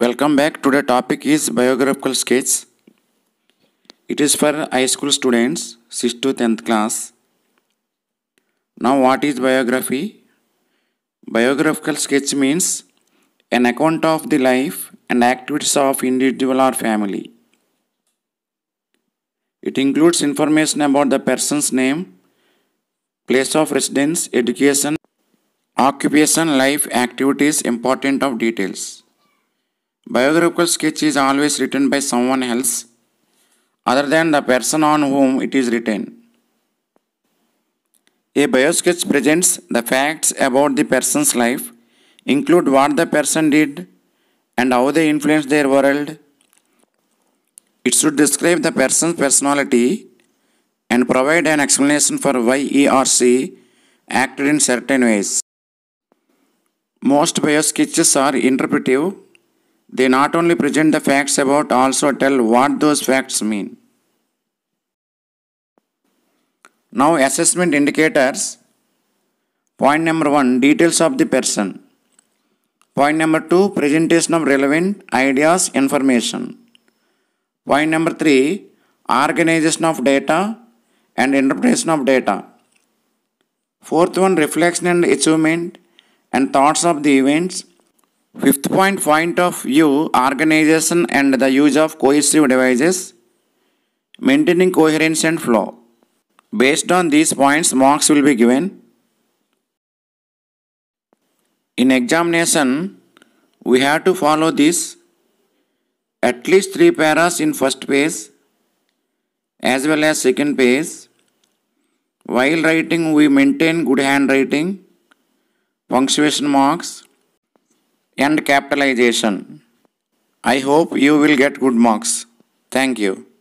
Welcome back to the topic is biographical sketch. It is for high school students 6th to 10th class. Now what is biography? Biographical sketch means an account of the life and activities of individual or family. It includes information about the person's name, place of residence, education, occupation, life, activities, important of details. Biographical sketch is always written by someone else other than the person on whom it is written. A biosketch presents the facts about the person's life, include what the person did and how they influenced their world. It should describe the person's personality and provide an explanation for why he or she acted in certain ways. Most biosketches are interpretive they not only present the facts about, also tell what those facts mean. Now, assessment indicators. Point number one details of the person. Point number two presentation of relevant ideas, information. Point number three organization of data and interpretation of data. Fourth one reflection and achievement and thoughts of the events Fifth point, point of view, organization and the use of cohesive devices, maintaining coherence and flow. Based on these points, marks will be given. In examination, we have to follow this at least three paras in first page as well as second page. While writing, we maintain good handwriting, punctuation marks, and capitalization. I hope you will get good marks. Thank you.